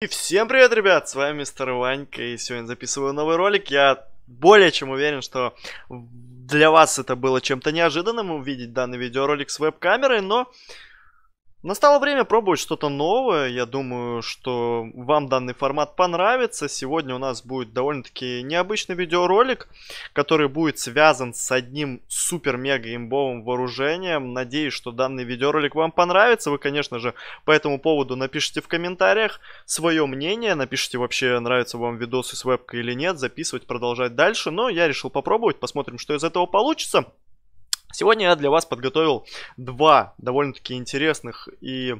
И всем привет, ребят, с вами мистер Ванька, и сегодня записываю новый ролик. Я более чем уверен, что для вас это было чем-то неожиданным увидеть данный видеоролик с веб-камерой, но Настало время пробовать что-то новое. Я думаю, что вам данный формат понравится. Сегодня у нас будет довольно-таки необычный видеоролик, который будет связан с одним супер-мега имбовым вооружением. Надеюсь, что данный видеоролик вам понравится. Вы, конечно же, по этому поводу напишите в комментариях свое мнение. Напишите вообще, нравится вам видосы с вебкой или нет. Записывать, продолжать дальше. Но я решил попробовать. Посмотрим, что из этого получится. Сегодня я для вас подготовил два довольно-таки интересных и,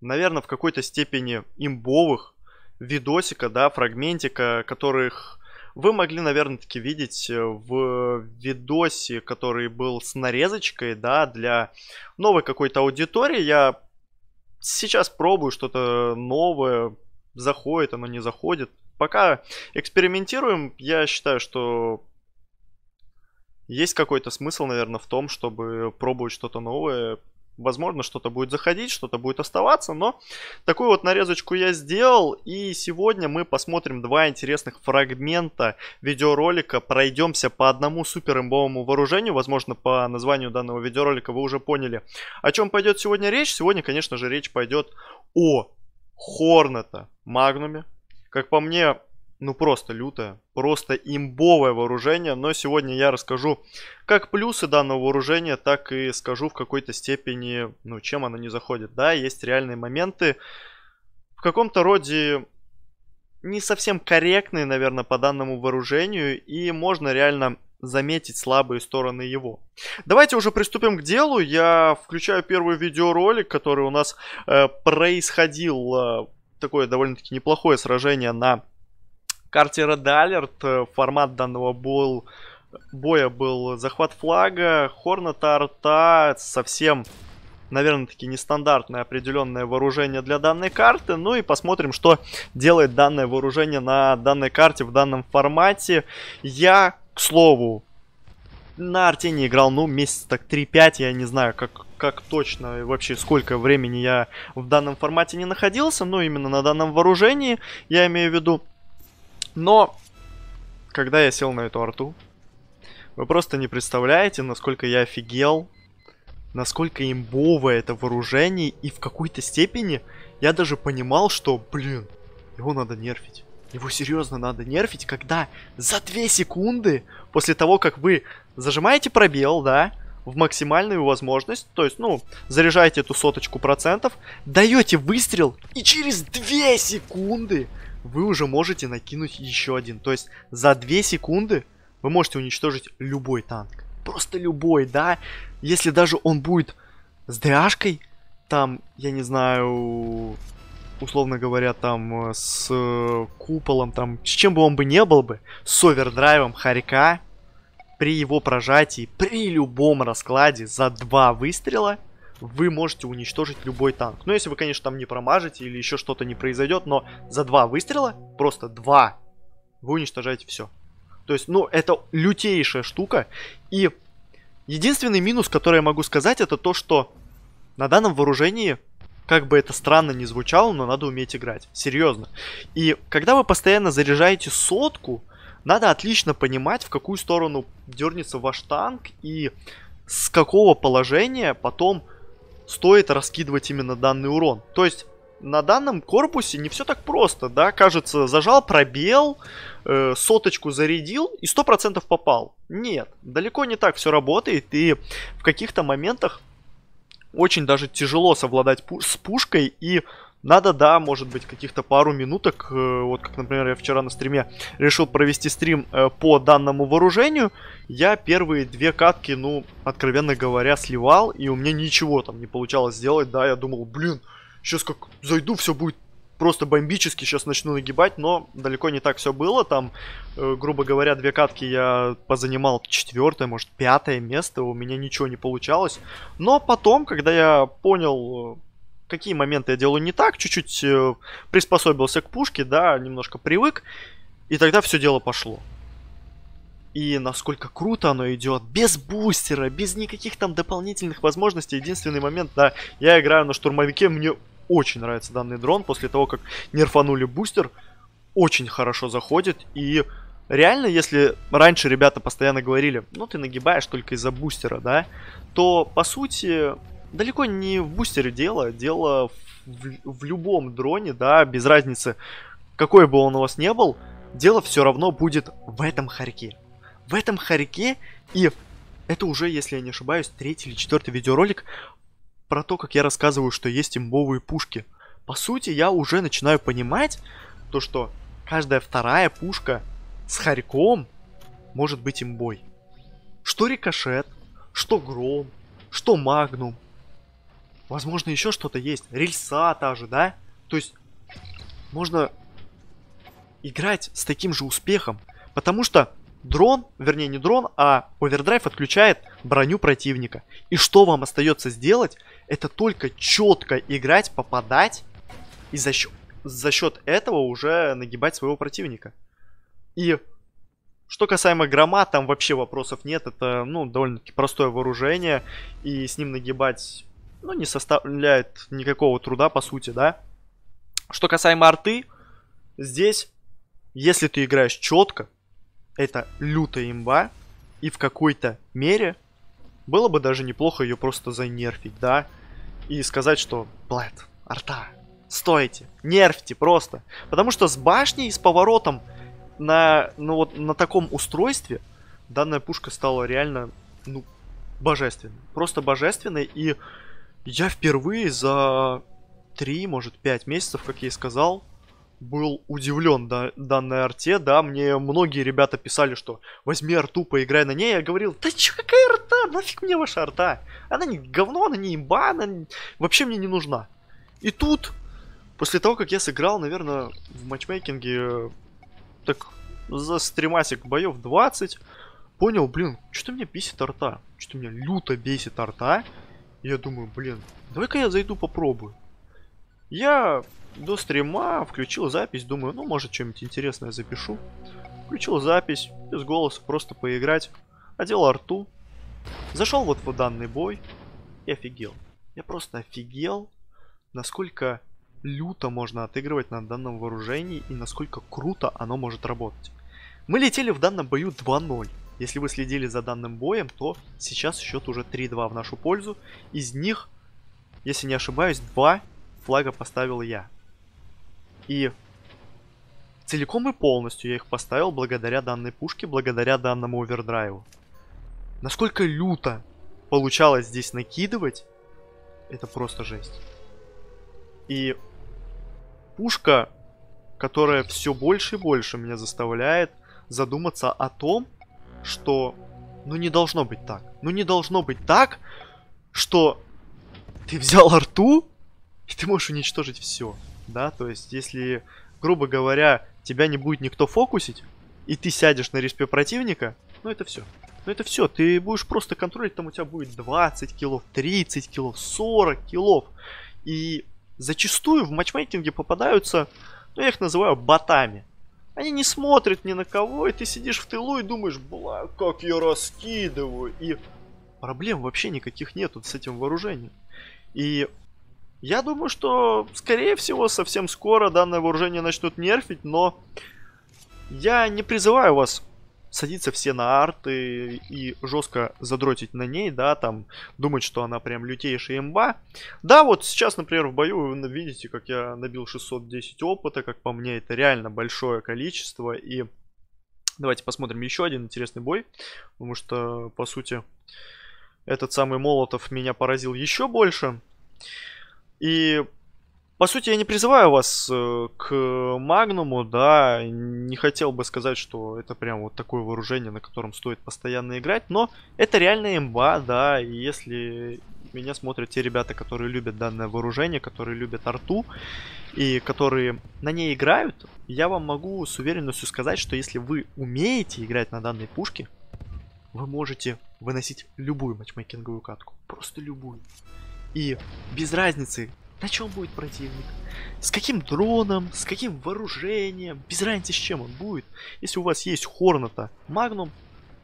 наверное, в какой-то степени имбовых видосика, да, фрагментика, которых вы могли, наверное, таки видеть э, в видосе, который был с нарезочкой, да, для новой какой-то аудитории. Я сейчас пробую что-то новое, заходит оно, не заходит. Пока экспериментируем, я считаю, что есть какой-то смысл, наверное, в том, чтобы пробовать что-то новое. Возможно, что-то будет заходить, что-то будет оставаться, но такую вот нарезочку я сделал. И сегодня мы посмотрим два интересных фрагмента видеоролика. Пройдемся по одному супер имбовому вооружению. Возможно, по названию данного видеоролика вы уже поняли, о чем пойдет сегодня речь. Сегодня, конечно же, речь пойдет о Хорнета Магнуме. Как по мне, ну просто лютое, просто имбовое вооружение, но сегодня я расскажу как плюсы данного вооружения, так и скажу в какой-то степени, ну чем оно не заходит. Да, есть реальные моменты, в каком-то роде не совсем корректные, наверное, по данному вооружению, и можно реально заметить слабые стороны его. Давайте уже приступим к делу. Я включаю первый видеоролик, который у нас э, происходил э, такое довольно-таки неплохое сражение на карте Red Alert э, формат данного был, боя был захват флага, хорната арта, совсем, наверное, таки нестандартное определенное вооружение для данной карты. Ну и посмотрим, что делает данное вооружение на данной карте в данном формате. Я, к слову, на арте не играл, ну, месяц так 3-5, я не знаю, как, как точно и вообще сколько времени я в данном формате не находился, но именно на данном вооружении, я имею в виду. Но, когда я сел на эту арту, вы просто не представляете, насколько я офигел, насколько имбовое это вооружение, и в какой-то степени я даже понимал, что, блин, его надо нерфить. Его серьезно надо нерфить, когда за 2 секунды после того, как вы зажимаете пробел, да, в максимальную возможность, то есть, ну, заряжаете эту соточку процентов, даете выстрел, и через 2 секунды вы уже можете накинуть еще один. То есть за 2 секунды вы можете уничтожить любой танк. Просто любой, да? Если даже он будет с дряшкой, там, я не знаю, условно говоря, там э, с э, куполом, там, с чем бы он бы не был бы, с овердрайвом харика, при его прожатии, при любом раскладе за два выстрела – вы можете уничтожить любой танк. Ну, если вы, конечно, там не промажете или еще что-то не произойдет, но за два выстрела, просто два, вы уничтожаете все. То есть, ну, это лютейшая штука. И единственный минус, который я могу сказать, это то, что на данном вооружении, как бы это странно ни звучало, но надо уметь играть. Серьезно. И когда вы постоянно заряжаете сотку, надо отлично понимать, в какую сторону дернется ваш танк и с какого положения потом стоит раскидывать именно данный урон. То есть на данном корпусе не все так просто, да, кажется, зажал пробел, э, соточку зарядил и 100% попал. Нет, далеко не так все работает, и в каких-то моментах очень даже тяжело совладать пу- с пушкой и надо, да, может быть, каких-то пару минуток, э, вот как, например, я вчера на стриме решил провести стрим э, по данному вооружению, я первые две катки, ну, откровенно говоря, сливал, и у меня ничего там не получалось сделать, да, я думал, блин, сейчас как зайду, все будет просто бомбически сейчас начну нагибать, но далеко не так все было. Там, э, грубо говоря, две катки я позанимал четвертое, может, пятое место, у меня ничего не получалось. Но потом, когда я понял какие моменты я делаю не так, чуть-чуть э, приспособился к пушке, да, немножко привык, и тогда все дело пошло. И насколько круто оно идет, без бустера, без никаких там дополнительных возможностей. Единственный момент, да, я играю на штурмовике, мне очень нравится данный дрон, после того, как нерфанули бустер, очень хорошо заходит, и реально, если раньше ребята постоянно говорили, ну ты нагибаешь только из-за бустера, да, то по сути далеко не в бустере дело, дело в, в любом дроне, да, без разницы, какой бы он у вас не был, дело все равно будет в этом хорьке. В этом хорьке и это уже, если я не ошибаюсь, третий или четвертый видеоролик про то, как я рассказываю, что есть имбовые пушки. По сути, я уже начинаю понимать то, что каждая вторая пушка с хорьком может быть имбой. Что рикошет, что гром, что магнум, Возможно, еще что-то есть. Рельса та же, да? То есть, можно играть с таким же успехом. Потому что дрон, вернее не дрон, а овердрайв отключает броню противника. И что вам остается сделать? Это только четко играть, попадать и за счет, за счет этого уже нагибать своего противника. И что касаемо грома, там вообще вопросов нет. Это ну довольно-таки простое вооружение и с ним нагибать ну, не составляет никакого труда, по сути, да. Что касаемо арты, здесь, если ты играешь четко, это лютая имба, и в какой-то мере было бы даже неплохо ее просто занерфить, да, и сказать, что, блэд, арта, стойте, нерфьте просто. Потому что с башней, с поворотом на, ну вот, на таком устройстве данная пушка стала реально, ну, божественной. Просто божественной, и я впервые за три, может, пять месяцев, как я и сказал, был удивлен да, данной арте, да, мне многие ребята писали, что возьми арту, поиграй на ней, я говорил, да чё, какая арта, нафиг мне ваша арта, она не говно, она не имба, она не... вообще мне не нужна. И тут, после того, как я сыграл, наверное, в матчмейкинге, так, за стримасик боев 20, понял, блин, что-то меня бесит арта, что-то меня люто бесит арта, я думаю, блин, давай-ка я зайду попробую. Я до стрима включил запись, думаю, ну, может, что-нибудь интересное запишу. Включил запись, без голоса, просто поиграть. Одел арту. Зашел вот в данный бой и офигел. Я просто офигел, насколько люто можно отыгрывать на данном вооружении и насколько круто оно может работать. Мы летели в данном бою 2-0. Если вы следили за данным боем, то сейчас счет уже 3-2 в нашу пользу. Из них, если не ошибаюсь, два флага поставил я. И целиком и полностью я их поставил благодаря данной пушке, благодаря данному овердрайву. Насколько люто получалось здесь накидывать, это просто жесть. И пушка, которая все больше и больше меня заставляет задуматься о том, что... Ну не должно быть так. Ну не должно быть так, что ты взял арту, и ты можешь уничтожить все. Да, то есть если, грубо говоря, тебя не будет никто фокусить, и ты сядешь на респе противника, ну это все. Ну это все, ты будешь просто контролить, там у тебя будет 20 килов, 30 килов, 40 килов. И зачастую в матчмейкинге попадаются, ну я их называю ботами. Они не смотрят ни на кого, и ты сидишь в тылу и думаешь, бла, как я раскидываю. И проблем вообще никаких нету с этим вооружением. И я думаю, что, скорее всего, совсем скоро данное вооружение начнут нерфить, но я не призываю вас садиться все на арты и жестко задротить на ней, да, там, думать, что она прям лютейшая имба. Да, вот сейчас, например, в бою вы видите, как я набил 610 опыта, как по мне, это реально большое количество, и давайте посмотрим еще один интересный бой, потому что, по сути, этот самый Молотов меня поразил еще больше. И по сути, я не призываю вас э, к Магнуму, да, не хотел бы сказать, что это прям вот такое вооружение, на котором стоит постоянно играть, но это реально имба, да, и если меня смотрят те ребята, которые любят данное вооружение, которые любят арту, и которые на ней играют, я вам могу с уверенностью сказать, что если вы умеете играть на данной пушке, вы можете выносить любую матчмейкинговую катку, просто любую. И без разницы, на чем будет противник? С каким дроном, с каким вооружением, без разницы с чем он будет. Если у вас есть Хорната, Магнум,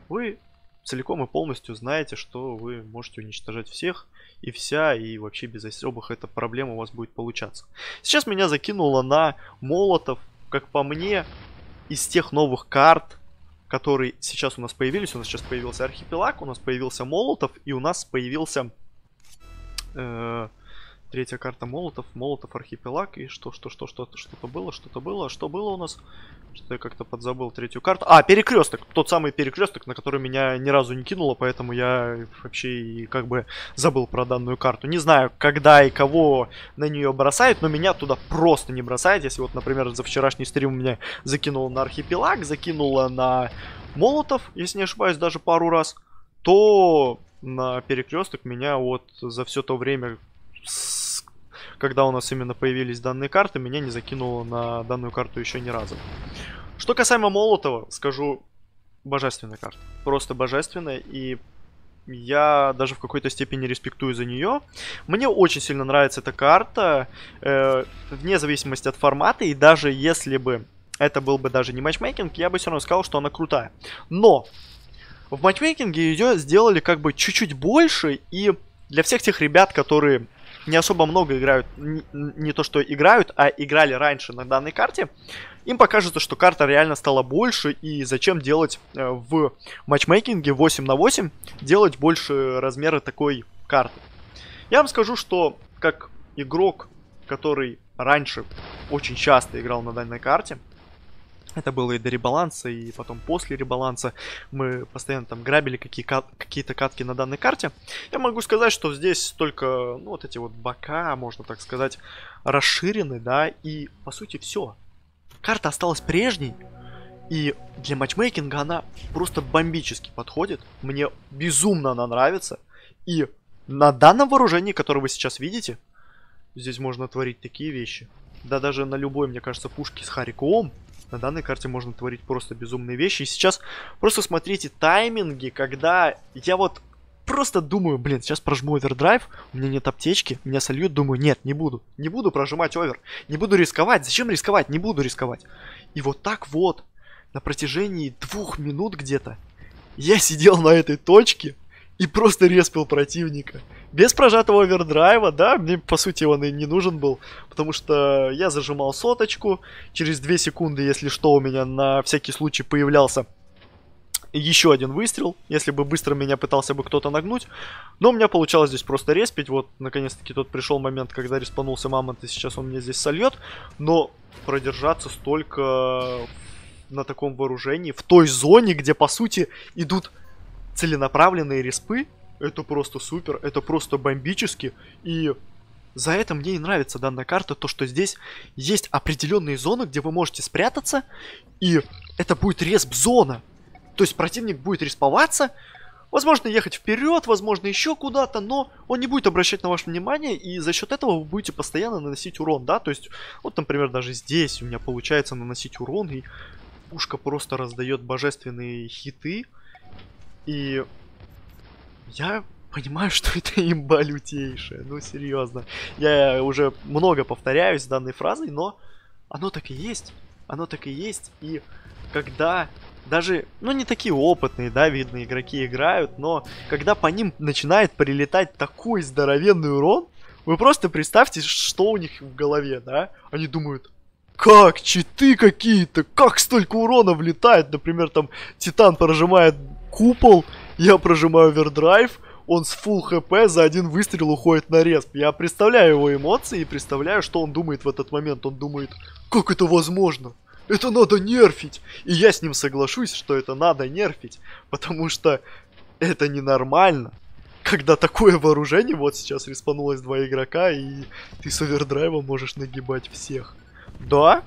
вы целиком и полностью знаете, что вы можете уничтожать всех и вся, и вообще без особых эта проблема у вас будет получаться. Сейчас меня закинуло на Молотов, как по мне, из тех новых карт, которые сейчас у нас появились. У нас сейчас появился Архипелаг, у нас появился Молотов, и у нас появился... Э, Третья карта Молотов, Молотов Архипелаг. И что, что, что, что, что-то было, что-то было. А что было у нас? Что я как-то подзабыл третью карту. А, перекресток. Тот самый перекресток, на который меня ни разу не кинуло, поэтому я вообще и как бы забыл про данную карту. Не знаю, когда и кого на нее бросают, но меня туда просто не бросает. Если вот, например, за вчерашний стрим меня закинуло на архипелаг, закинуло на Молотов, если не ошибаюсь, даже пару раз, то на перекресток меня вот за все то время, с... когда у нас именно появились данные карты, меня не закинуло на данную карту еще ни разу. Что касаемо Молотова, скажу, божественная карта. Просто божественная, и я даже в какой-то степени респектую за нее. Мне очень сильно нравится эта карта, э, вне зависимости от формата, и даже если бы это был бы даже не матчмейкинг, я бы все равно сказал, что она крутая. Но в матчмейкинге ее сделали как бы чуть-чуть больше, и для всех тех ребят, которые не особо много играют, не, не то что играют, а играли раньше на данной карте, им покажется, что карта реально стала больше, и зачем делать э, в матчмейкинге 8 на 8, делать больше размеры такой карты. Я вам скажу, что как игрок, который раньше очень часто играл на данной карте, это было и до ребаланса, и потом после ребаланса. Мы постоянно там грабили какие какие-то катки на данной карте. Я могу сказать, что здесь только ну, вот эти вот бока, можно так сказать, расширены, да, и по сути все. Карта осталась прежней, и для матчмейкинга она просто бомбически подходит. Мне безумно она нравится. И на данном вооружении, которое вы сейчас видите, здесь можно творить такие вещи. Да даже на любой, мне кажется, пушке с хариком на данной карте можно творить просто безумные вещи. И сейчас просто смотрите тайминги, когда я вот просто думаю, блин, сейчас прожму овердрайв, у меня нет аптечки, меня сольют, думаю, нет, не буду, не буду прожимать овер, не буду рисковать, зачем рисковать, не буду рисковать. И вот так вот, на протяжении двух минут где-то, я сидел на этой точке и просто респил противника без прожатого овердрайва, да, мне, по сути, он и не нужен был, потому что я зажимал соточку, через 2 секунды, если что, у меня на всякий случай появлялся еще один выстрел, если бы быстро меня пытался бы кто-то нагнуть. Но у меня получалось здесь просто респить. Вот, наконец-таки, тот пришел момент, когда респанулся мамонт, и сейчас он мне здесь сольет. Но продержаться столько на таком вооружении, в той зоне, где, по сути, идут целенаправленные респы, это просто супер, это просто бомбически. И за это мне и нравится данная карта, то что здесь есть определенные зоны, где вы можете спрятаться, и это будет респ-зона. То есть противник будет респоваться, возможно ехать вперед, возможно еще куда-то, но он не будет обращать на ваше внимание, и за счет этого вы будете постоянно наносить урон, да? То есть, вот, например, даже здесь у меня получается наносить урон, и пушка просто раздает божественные хиты, и я понимаю, что это имба лютейшая. Ну, серьезно. Я уже много повторяюсь данной фразой, но оно так и есть. Оно так и есть. И когда даже, ну, не такие опытные, да, видно, игроки играют, но когда по ним начинает прилетать такой здоровенный урон, вы просто представьте, что у них в голове, да? Они думают, как, читы какие-то, как столько урона влетает, например, там Титан прожимает купол, я прожимаю овердрайв, он с full хп за один выстрел уходит на респ. Я представляю его эмоции и представляю, что он думает в этот момент. Он думает, как это возможно? Это надо нерфить! И я с ним соглашусь, что это надо нерфить, потому что это ненормально. Когда такое вооружение, вот сейчас респанулось два игрока, и ты с овердрайвом можешь нагибать всех. Да,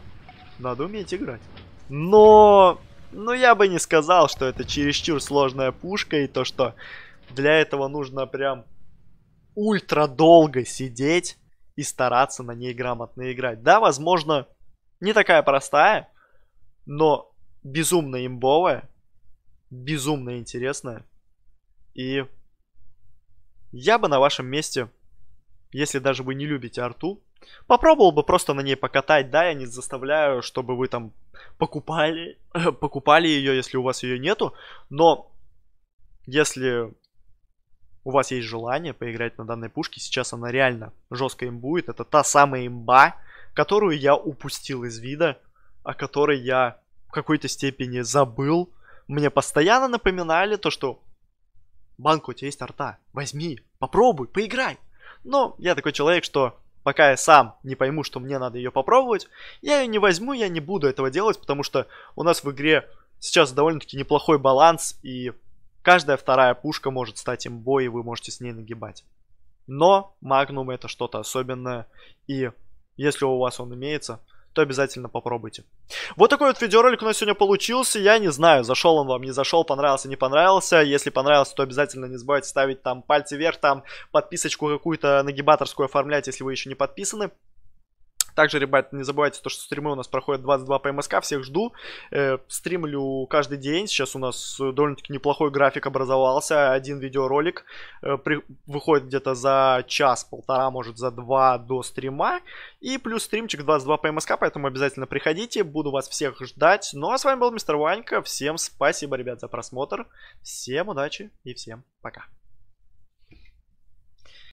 надо уметь играть. Но ну, я бы не сказал, что это чересчур сложная пушка, и то, что для этого нужно прям ультра долго сидеть и стараться на ней грамотно играть. Да, возможно, не такая простая, но безумно имбовая, безумно интересная. И я бы на вашем месте, если даже вы не любите арту, Попробовал бы просто на ней покатать, да, я не заставляю, чтобы вы там покупали, покупали ее, если у вас ее нету, но если у вас есть желание поиграть на данной пушке, сейчас она реально жестко им будет, это та самая имба, которую я упустил из вида, о которой я в какой-то степени забыл. Мне постоянно напоминали то, что банка у тебя есть арта, возьми, попробуй, поиграй. Но я такой человек, что пока я сам не пойму, что мне надо ее попробовать, я ее не возьму, я не буду этого делать, потому что у нас в игре сейчас довольно-таки неплохой баланс, и каждая вторая пушка может стать имбой, и вы можете с ней нагибать. Но Магнум это что-то особенное, и если у вас он имеется, то обязательно попробуйте. Вот такой вот видеоролик у нас сегодня получился. Я не знаю, зашел он вам, не зашел, понравился, не понравился. Если понравился, то обязательно не забывайте ставить там пальцы вверх, там подписочку какую-то нагибаторскую оформлять, если вы еще не подписаны. Также, ребят, не забывайте то, что стримы у нас проходят 22 по МСК. Всех жду. Э, стримлю каждый день. Сейчас у нас э, довольно-таки неплохой график образовался. Один видеоролик э, при, выходит где-то за час-полтора, может, за два до стрима. И плюс стримчик 22 по МСК, поэтому обязательно приходите. Буду вас всех ждать. Ну а с вами был мистер Ванька. Всем спасибо, ребят, за просмотр. Всем удачи и всем пока.